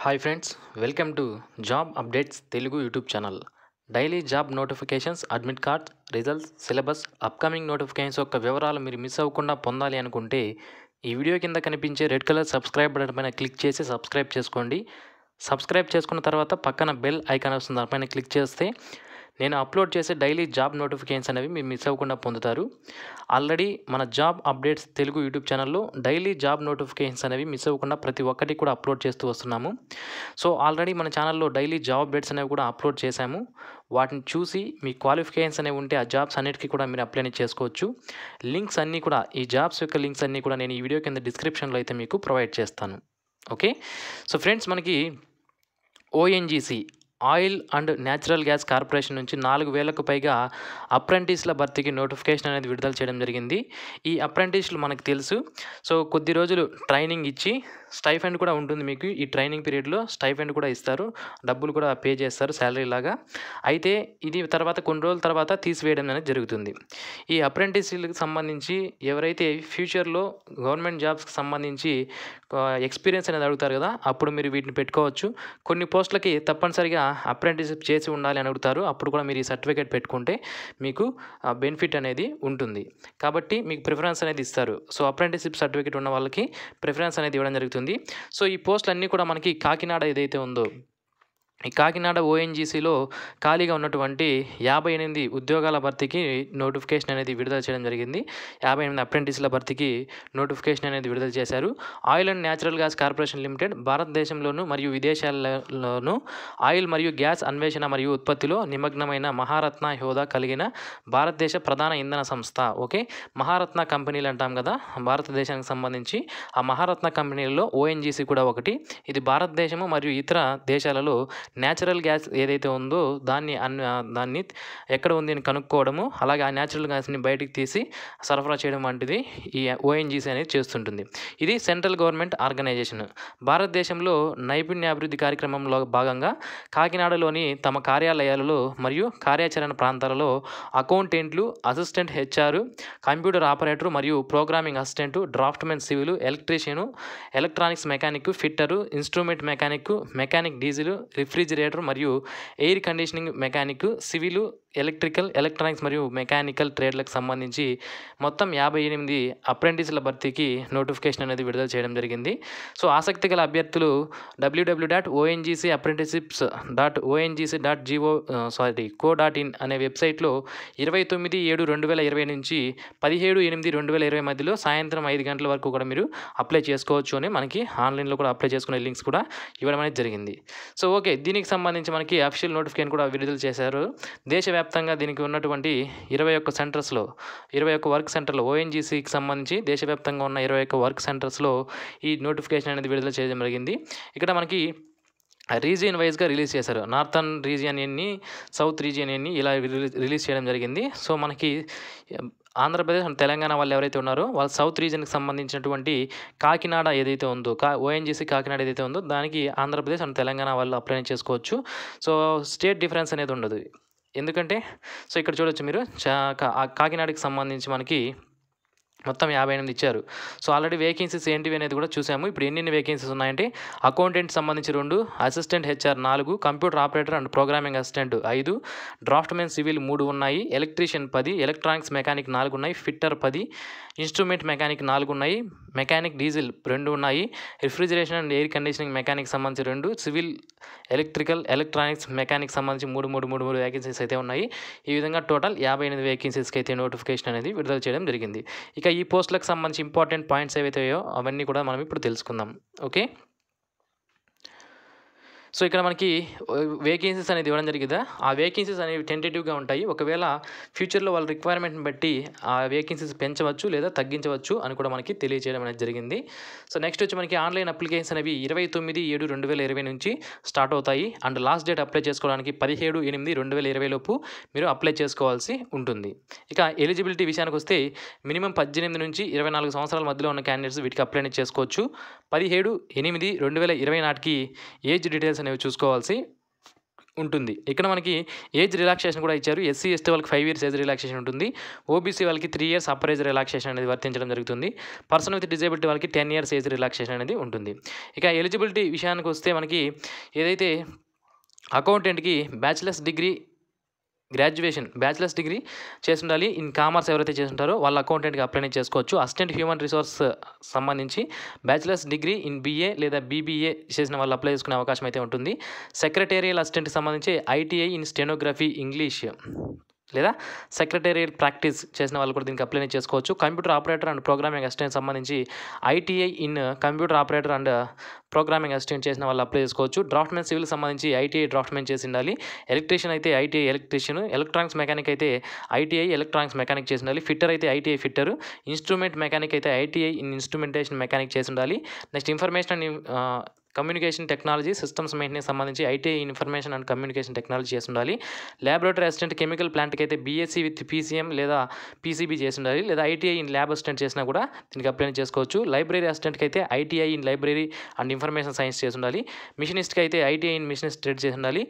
hi friends welcome to job updates Telugu YouTube channel daily job notifications admit cards results syllabus upcoming notifications యొక్క వివరాలు మీరు miss అవ్వకుండా పొందాలి అనుకుంటే ఈ వీడియో కింద కనిపించే రెడ్ కలర్ సబ్స్క్రైబ్ బటన్ పైన క్లిక్ చేసి సబ్స్క్రైబ్ చేసుకోండి సబ్స్క్రైబ్ చేసుకున్న తర్వాత పక్కన బెల్ ఐకాన్ వస్తుంది దానిపైన క్లిక్ చేస్తే నేను అప్లోడ్ చేసే డైలీ జాబ్ నోటిఫికేషన్స్ అనేవి మీరు మిస్ అవ్వకుండా పొందుతారు ఆల్రెడీ మన జాబ్ అప్డేట్స్ తెలుగు యూట్యూబ్ ఛానల్లో డైలీ జాబ్ నోటిఫికేషన్స్ అనేవి మిస్ అవ్వకుండా ప్రతి ఒక్కటి కూడా అప్లోడ్ చేస్తూ వస్తున్నాము సో ఆల్రెడీ మన ఛానల్లో డైలీ జాబ్ అప్డేట్స్ అనేవి కూడా అప్లోడ్ చేశాము వాటిని చూసి మీ క్వాలిఫికేషన్స్ అనేవి ఉంటే ఆ జాబ్స్ అన్నిటికీ కూడా మీరు అప్లై చేసుకోవచ్చు లింక్స్ అన్నీ కూడా ఈ జాబ్స్ యొక్క లింక్స్ అన్నీ కూడా నేను ఈ వీడియో కింద డిస్క్రిప్షన్లో అయితే మీకు ప్రొవైడ్ చేస్తాను ఓకే సో ఫ్రెండ్స్ మనకి ONGC oil and natural gas corporation నుంచి నాలుగు వేలకు పైగా అప్రెంటిస్ల భర్తీకి నోటిఫికేషన్ అనేది విడుదల చేయడం జరిగింది ఈ అప్రెంటిస్లు మనకు తెలుసు సో కొద్ది రోజులు ట్రైనింగ్ ఇచ్చి స్టైఫండ్ కూడా ఉంటుంది మీకు ఈ ట్రైనింగ్ పీరియడ్లో స్టైఫెండ్ కూడా ఇస్తారు డబ్బులు కూడా పే చేస్తారు శాలరీ లాగా అయితే ఇది తర్వాత కొన్ని రోజుల తర్వాత తీసివేయడం అనేది జరుగుతుంది ఈ అప్రెంటిస్లకు సంబంధించి ఎవరైతే ఫ్యూచర్లో గవర్నమెంట్ జాబ్స్కి సంబంధించి ఎక్స్పీరియన్స్ అనేది అడుగుతారు కదా అప్పుడు మీరు వీటిని పెట్టుకోవచ్చు కొన్ని పోస్టులకి తప్పనిసరిగా అప్రెంటిస్షిప్ చేసి ఉండాలి అని అడుగుతారు అప్పుడు కూడా మీరు ఈ సర్టిఫికేట్ పెట్టుకుంటే మీకు బెనిఫిట్ అనేది ఉంటుంది కాబట్టి మీకు ప్రిఫరెన్స్ అనేది ఇస్తారు సో అప్రెంటిస్షిప్ సర్టిఫికేట్ ఉన్న వాళ్ళకి ప్రిఫరెన్స్ అనేది ఇవ్వడం జరుగుతుంది సో ఈ అన్నీ కూడా మనకి కాకినాడ ఏదైతే ఉందో ఈ కాకినాడ ఓఎన్జీసీలో ఖాళీగా ఉన్నటువంటి యాభై ఎనిమిది ఉద్యోగాల భర్తీకి నోటిఫికేషన్ అనేది విడుదల చేయడం జరిగింది యాభై ఎనిమిది అప్రెంటిస్ల భర్తీకి నోటిఫికేషన్ అనేది విడుదల చేశారు oil and natural gas corporation limited భారతదేశంలోను మరియు విదేశాలలోనూ ఆయిల్ మరియు గ్యాస్ అన్వేషణ మరియు ఉత్పత్తిలో నిమగ్నమైన మహారత్న హోదా కలిగిన భారతదేశ ప్రధాన ఇంధన సంస్థ ఓకే మహారత్న కంపెనీలు అంటాం కదా భారతదేశానికి సంబంధించి ఆ మహారత్న కంపెనీలలో ఓఎన్జీసీ కూడా ఒకటి ఇది భారతదేశము మరియు ఇతర దేశాలలో న్యాచురల్ గ్యాస్ ఏదైతే ఉందో దాన్ని అన్ దాన్ని ఎక్కడ ఉంది అని కనుక్కోవడము అలాగే ఆ న్యాచురల్ గ్యాస్ని బయటికి తీసి సరఫరా చేయడం వంటిది ఈ ఓఎన్జీసీ అనేది చేస్తుంటుంది ఇది సెంట్రల్ గవర్నమెంట్ ఆర్గనైజేషన్ భారతదేశంలో నైపుణ్యాభివృద్ధి కార్యక్రమంలో భాగంగా కాకినాడలోని తమ కార్యాలయాలలో మరియు కార్యాచరణ ప్రాంతాలలో అకౌంటెంట్లు అసిస్టెంట్ హెచ్ఆర్ కంప్యూటర్ ఆపరేటర్ మరియు programming assistant draftsmen civil electrician electronics mechanic fitter instrument mechanic mechanic diesel రిఫ్రి రిఫ్రిజిరేటర్ మరియు air conditioning mechanic civil electrical electronics మరియు మెకానికల్ ట్రేడ్లకు సంబంధించి మొత్తం యాభై ఎనిమిది అప్రెంటిస్ల భర్తీకి నోటిఫికేషన్ అనేది విడుదల చేయడం జరిగింది సో ఆసక్తి గల అభ్యర్థులు WWW dot ONGC apprenticeships dot ONGC dot go sorry co dot in అనే వెబ్సైట్లో ఇరవై తొమ్మిది ఏడు రెండు వేల ఇరవై నుంచి పదిహేడు ఎనిమిది రెండు వేల ఇరవై మధ్యలో సాయంత్రం ఐదు గంటల వరకు కూడా మీరు అప్లై చేసుకోవచ్చు అని మనకి ఆన్లైన్లో కూడా అప్లై చేసుకునే లింక్స్ కూడా ఇవ్వడం అనేది జరిగింది సో ఓకే దీనికి సంబంధించి మనకి అఫీషియల్ నోటిఫికేషన్ కూడా విడుదల చేశారు దేశ దేశవ్యాప్తంగా దీనికి ఉన్నటువంటి ఇరవై ఒక్క సెంటర్స్లో ఇరవై ఒక్క వర్క్ సెంటర్లో ఓఎన్జీసీకి సంబంధించి దేశవ్యాప్తంగా ఉన్న ఇరవై ఒక్క వర్క్ సెంటర్స్లో ఈ నోటిఫికేషన్ అనేది విడుదల చేయడం జరిగింది ఇక్కడ మనకి రీజియన్ వైజ్గా రిలీజ్ చేశారు నార్థన్ రీజియన్ ఎన్ని సౌత్ రీజియన్ ఎన్ని ఇలా రిలీజ్ చేయడం జరిగింది సో మనకి ఆంధ్రప్రదేశ్ అండ్ తెలంగాణ వాళ్ళు ఎవరైతే ఉన్నారో వాళ్ళ సౌత్ రీజన్కి సంబంధించినటువంటి కాకినాడ ఏదైతే ఉందో కా ఓఎన్జీసీ కాకినాడ ఏదైతే ఉందో దానికి ఆంధ్రప్రదేశ్ అండ్ తెలంగాణ వాళ్ళు అప్లై చేసుకోవచ్చు సో స్టేట్ డిఫరెన్స్ అనేది ఉండదు ఎందుకంటే సో ఇక్కడ చూడొచ్చు మీరు కాకినాడకి సంబంధించి మనకి మొత్తం యాభై ఎనిమిది ఇచ్చారు సో ఆల్రెడీ వేకెన్సీస్ ఏంటివి అనేది కూడా చూసాము ఇప్పుడు ఎన్ని వేకెన్సీస్ ఉన్నాయంటే అకౌంటెంట్ సంబంధించి రెండు అసిస్టెంట్ హెచ్ఆర్ నాలుగు computer operator and programming assistant ఐదు డ్రాఫ్ట్మెన్ సివిల్ మూడు ఉన్నాయి ఎలక్ట్రీషియన్ పది ఎలక్ట్రానిక్స్ మెకానిక్ నాలుగు ఉన్నాయి ఫిట్టర్ పది ఇన్స్ట్రుమెంట్ మెకానిక్ నాలుగు ఉన్నాయి మెకానిక్ డీజిల్ రెండు ఉన్నాయి refrigeration and air conditioning mechanic సంబంధించి రెండు సివిల్ ఎలక్ట్రికల్ ఎలక్ట్రానిక్స్ మెకానిక్ సంబంధించి మూడు మూడు మూడు మూడు వేకెన్సీస్ అయితే ఉన్నాయి ఈ విధంగా టోటల్ యాభై ఎనిమిది వేకెన్సీస్కి అయితే నోటిఫికేషన్ అనేది విడుదల చేయడం జరిగింది ఇక ఈ పోస్టులకు సంబంధించి ఇంపార్టెంట్ పాయింట్స్ ఏవైతే అవన్నీ కూడా మనం ఇప్పుడు తెలుసుకుందాం ఓకే సో ఇక్కడ మనకి వేకెన్సీస్ అనేది ఇవ్వడం జరిగింది ఆ వేకెన్సీస్ అనేవి టెంటేటివ్గా ఉంటాయి ఒకవేళ ఫ్యూచర్లో వాళ్ళ రిక్వైర్మెంట్ని బట్టి ఆ వేకెన్సీస్ పెంచవచ్చు లేదా తగ్గించవచ్చు అని కూడా మనకి తెలియజేయడం అనేది జరిగింది సో నెక్స్ట్ వచ్చి మనకి ఆన్లైన్ అప్లికేషన్స్ అనేవి ఇరవై తొమ్మిది ఏడు రెండు వేల ఇరవై నుంచి స్టార్ట్ అవుతాయి అండ్ లాస్ట్ డేట్ అప్లై చేసుకోవడానికి పదిహేడు ఎనిమిది రెండు వేల ఇరవై లోపు మీరు అప్లై చేసుకోవాల్సి ఉంటుంది ఇక ఎలిజిబిలిటీ విషయానికి వస్తే మినిమం పద్దెనిమిది నుంచి ఇరవై నాలుగు సంవత్సరాల మధ్యలో ఉన్న క్యాండిడేట్స్ వీటికి అప్లై చేసుకోవచ్చు పదిహేడు ఎనిమిది రెండు వేల ఇరవై నాటికి ఏజ్ డీటెయిల్స్ అనేవి చూసుకోవాల్సి ఉంటుంది ఇక్కడ మనకి ఏజ్ రిలాక్సేషన్ కూడా ఇచ్చారు ఎస్సీ ఎస్టీ వాళ్ళకి ఫైవ్ ఇయర్స్ ఏజ్ రిలాక్సేషన్ ఉంటుంది ఓబీసీ వాళ్ళకి three years upper age relaxation అనేది వర్తించడం జరుగుతుంది పర్సన్ విత్ డిజేబిలిటీ వాళ్ళకి టెన్ ఇయర్స్ ఏజ్ రిలాక్సేషన్ అనేది ఉంటుంది ఇక ఎలిజిబిలిటీ విషయానికి వస్తే మనకి ఏదైతే అకౌంటెంట్కి bachelor's degree graduation bachelor's degree చేస్తుండాలి ఇన్ కామర్స్ ఎవరైతే చేస్తుంటారో వాళ్ళ అకౌంటెంట్గా అప్లై చేసుకోవచ్చు అసిస్టెంట్ హ్యూమన్ రిసోర్స్ సంబంధించి బ్యాచిలర్స్ డిగ్రీ ఇన్ బీఏ లేదా బీబీఏ చేసిన వాళ్ళు అప్లై చేసుకునే అవకాశం అయితే ఉంటుంది సెక్రటేరియల్ అసిస్టెంట్కి సంబంధించి ఐటీఐ ఇన్ స్టెనోగ్రఫీ ఇంగ్లీష్ లేదా సెక్రటేరియల్ ప్రాక్టీస్ చేసిన వాళ్ళు కూడా దీనికి అప్లై చేసుకోవచ్చు computer operator and programming assistant సంబంధించి ITI in computer operator and programming assistant చేసిన వాళ్ళు అప్లై చేసుకోవచ్చు డ్రాఫ్ట్మెన్ సివిల్ సంబంధించి ఐటీఐ డ్రాఫ్ట్మెన్ చేసి ఉండాలి ఎలక్ట్రీషియన్ అయితే ఐటీఐ ఎలక్ట్రీషియన్ ఎలక్ట్రానిక్స్ మెకానిక్ అయితే ఐటీఐ ఎలక్ట్రానిక్స్ మెకానిక్ చేసి ఉండాలి ఫిట్టర్ అయితే ఐటీఐ ఫిట్టర్ ఇన్స్ట్రుమెంట్ మెకానిక్ అయితే ఐటీఐ ఇన్ ఇన్స్ట్రుమెంటేషన్ మెకానిక్ చేసి ఉండాలి next information communication technology systems maintenance సంబంధించి IT information and communication technology చేసి ఉండాలి ల్యాబొరేటరీ అసిస్టెంట్ కెమికల్ ప్లాంట్కి అయితే బీఎస్సీ విత్ పీసీఎం లేదా పీసీబీ చేసి ఉండాలి లేదా ఐటీఐ ఇన్ ల్యాబ్ అసిస్టెంట్ చేసినా కూడా దీనికి అప్లై చేసుకోవచ్చు లైబ్రరీ అసిస్టెంట్కి అయితే ITI in library and information science చేసి ఉండాలి మిషనిస్ట్కి అయితే ఐటీఐ ఇన్ మిషనిస్ట్ ట్రేడ్ చేసి ఉండాలి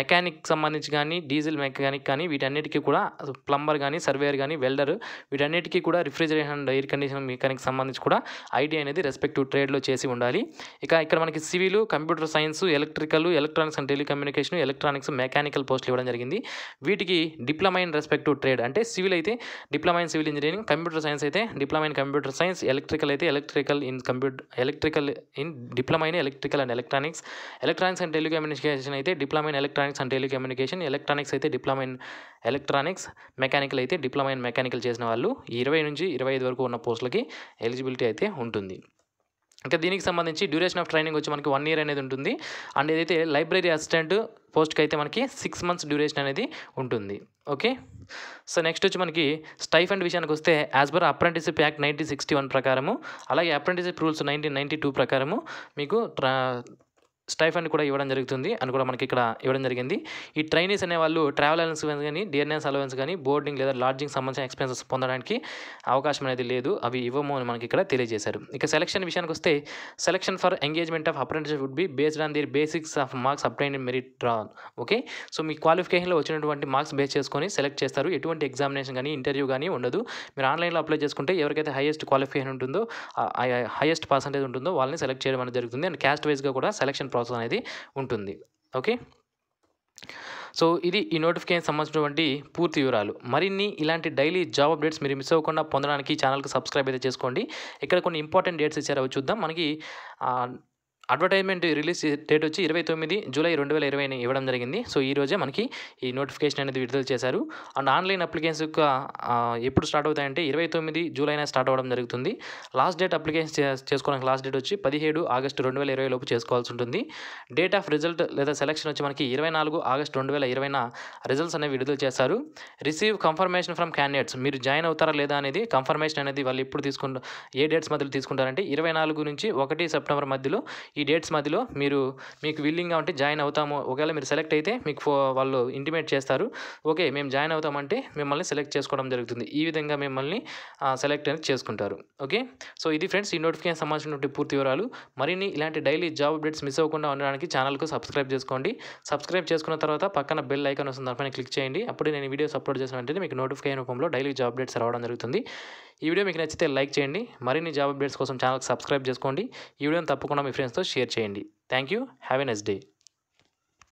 మెకానిక్ సంబంధించి కానీ డీజిల్ మెకానిక్ కానీ వీటన్నిటికీ కూడా ప్లంబర్ కానీ సర్వేయర్ కానీ వెల్డర్ వీటన్నిటికీ కూడా refrigeration and air condition mechanic సంబంధించి కూడా ఐటీఐ అనేది రెస్పెక్టివ్ ట్రేడ్లో చేసి ఉండాలి ఇక ఇక్కడ మనకి civil computer science electrical electronics and telecommunication electronics mechanical పోస్టులు ఇవ్వడం జరిగింది వీటికి diploma in respect to trade అంటే సివిల్ అయితే diploma in civil engineering computer science అయితే diploma in computer science electrical అయితే electrical in computer electrical in diploma in electrical and electronics electronics and telecommunication అయితే diploma in electronics and telecommunication electronics అయితే diploma in electronics mechanical అయితే diploma in mechanical చేసిన వాళ్ళు ఇరవై నుంచి ఇరవై ఐదు వరకు ఉన్న పోస్టులకి ఎలిజిబిలిటీ అయితే ఉంటుంది ఇంకా దీనికి సంబంధించి డ్యూరేషన్ ఆఫ్ ట్రైనింగ్ వచ్చి మనకి వన్ ఇయర్ అనేది ఉంటుంది అండ్ ఏదైతే లైబ్రరీ అసిస్టెంట్ పోస్ట్కి అయితే మనకి సిక్స్ మంత్స్ డ్యూరేషన్ అనేది ఉంటుంది ఓకే సో నెక్స్ట్ వచ్చి మనకి స్టైఫ్ అండ్ విషయానికి వస్తే as per apprenticeship act nineteen sixty one ప్రకారము అలాగే apprenticeship rules nineteen ninety two ప్రకారము మీకు ట్రా స్టైఫండ్ కూడా ఇవ్వడం జరుగుతుంది అని కూడా మనకి ఇక్కడ ఇవ్వడం జరిగింది ఈ ట్రైనీస్ వాళ్ళు ట్రావెల్ అలవెన్స్ కానీ డిఎన్ఎస్ అలవెన్స్ కానీ బోర్డింగ్ లేదా లాడ్జింగ్ సంబంధించిన ఎక్స్పెన్సెస్ పొందడానికి అవకాశం అనేది లేదు అవి ఇవ్వము అని మనకి ఇక్కడ తెలియజేశారు ఇక సెలక్షన్ విషయానికి వస్తే selection for engagement of apprentice would be based on their basics of marks applying merit drawn okay so మీ క్వాలిఫికేషన్లో వచ్చినటువంటి మార్క్స్ బేస్ చేసుకొని సెలెక్ట్ చేస్తారు ఎటువంటి ఎగ్జామినేషన్ కానీ ఇంటర్వ్యూ కానీ ఉండదు మీరు ఆన్లైన్లో అప్లై చేసుకుంటే ఎవరికైతే హైయెస్ట్ క్వాలిఫికేషన్ ఉంటుందో హైయెస్ట్ పర్సంటేజ్ ఉంటుందో వాళ్ళని సెలెక్ట్ చేయడం అనేది జరుగుతుంది అండ్ క్యాస్ట్ వైజ్గా కూడా సెలక్షన్ ప్రాసెస్ ప్రాసెస్ అనేది ఉంటుంది ఓకే సో ఇది ఈ నోటిఫికేషన్ సంబంధించినటువంటి పూర్తి వివరాలు మరిన్ని ఇలాంటి డైలీ జాబ్ అప్డేట్స్ మీరు మిస్ అవ్వకుండా పొందడానికి ఛానల్కి సబ్స్క్రైబ్ అయితే చేసుకోండి ఇక్కడ కొన్ని ఇంపార్టెంట్ డేట్స్ ఇచ్చారు అవి చూద్దాం మనకి అడ్వర్టైజ్మెంట్ రిలీజ్ డేట్ వచ్చి ఇరవై తొమ్మిది జూలై రెండు వేల ఇరవై ఇవ్వడం జరిగింది సో ఈ రోజే మనకి ఈ నోటిఫికేషన్ అనేది విడుదల చేశారు అండ్ ఆన్లైన్ అప్లికేషన్స్ యొక్క ఎప్పుడు స్టార్ట్ అవుతాయంటే ఇరవై తొమ్మిది అయినా స్టార్ట్ అవ్వడం జరుగుతుంది లాస్ట్ డేట్ అప్లికేషన్ చేసుకోవడానికి లాస్ట్ డేట్ వచ్చి పదిహేడు ఆగస్టు రెండు వేల ఇరవై లోపు చేసుకోవాల్సి ఉంటుంది డేట్ ఆఫ్ రిజల్ట్ లేదా సెలక్షన్ వచ్చి మనకి ఇరవై నాలుగు ఆగస్టు రెండు వేల ఇరవైన రిజల్ట్స్ అనేవి విడుదల చేశారు రిసీవ్ కన్ఫర్మేషన్ ఫ్రమ్ క్యాండిడేట్స్ మీరు జాయిన్ అవుతారా లేదా అనేది కన్ఫర్మేషన్ అనేది వాళ్ళు ఎప్పుడు తీసుకుంటారు ఏ డేట్స్ మధ్యలో తీసుకుంటారంటే ఇరవై నాలుగు నుంచి ఒకటి సెప్టెంబర్ మధ్యలో ఈ డేట్స్ మధ్యలో మీరు మీకు విల్లింగ్గా ఉంటే జాయిన్ అవుతాము ఒకవేళ మీరు సెలెక్ట్ అయితే మీకు వాళ్ళు ఇంటిమేట్ చేస్తారు ఓకే మేము జాయిన్ అవుతామంటే మిమ్మల్ని సెలెక్ట్ చేసుకోవడం జరుగుతుంది ఈ విధంగా మిమ్మల్ని సెలెక్ట్ అనేది చేసుకుంటారు ఓకే సో ఇది ఫ్రెండ్స్ ఈ నోటిఫికేషన్ సంబంధించినటువంటి పూర్తి వివరాలు మరిన్ని ఇలాంటి డైలీ జాబ్ అప్డేట్స్ మిస్ అవ్వకుండా ఉండడానికి ఛానల్కు సబ్స్క్రైబ్ చేసుకోండి సబ్స్క్రైబ్ చేసుకున్న తర్వాత పక్కన బెల్ ఐకాన్ వస్తుంది దానిపైన క్లిక్ చేయండి అప్పుడే నేను వీడియోస్ అప్లోడ్ చేసిన వెంటనే మీకు నోటిఫికేషన్ రూపంలో డైలీ జాబ్ అప్డేట్స్ రావడం జరుగుతుంది ఈ వీడియో మీకు నచ్చితే లైక్ చేయండి మరిన్ని జాబ్ అప్డేట్స్ కోసం ఛానల్కి సబ్స్క్రైబ్ చేసుకోండి ఈ వీడియోని తప్పకుండా మీ ఫ్రెండ్స్తో షేర్ చేయండి thank you have a nice day